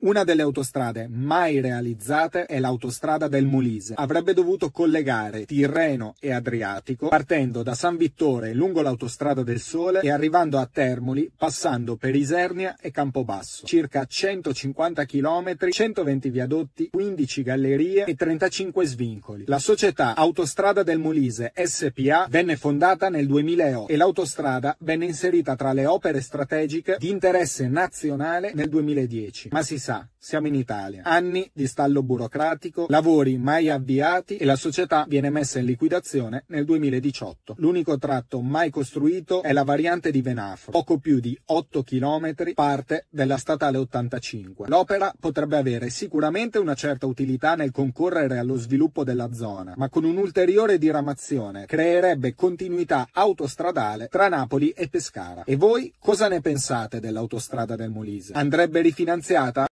Una delle autostrade mai realizzate è l'autostrada del Molise. Avrebbe dovuto collegare Tirreno e Adriatico partendo da San Vittore lungo l'autostrada del Sole e arrivando a Termoli passando per Isernia e Campobasso. Circa 150 km, 120 viadotti, 15 gallerie e 35 svincoli. La società Autostrada del Molise SPA venne fondata nel 2008 e l'autostrada venne inserita tra le opere strategiche di interesse nazionale nel 2010. Ma si sa, siamo in Italia. Anni di stallo burocratico, lavori mai avviati e la società viene messa in liquidazione nel 2018. L'unico tratto mai costruito è la variante di Venafro, poco più di 8 km, parte della statale 85. L'opera potrebbe avere sicuramente una certa utilità nel concorrere allo sviluppo della zona, ma con un'ulteriore diramazione creerebbe continuità autostradale tra Napoli e Pescara. E voi cosa ne pensate dell'autostrada del Molise? Andrebbe rifinanziata?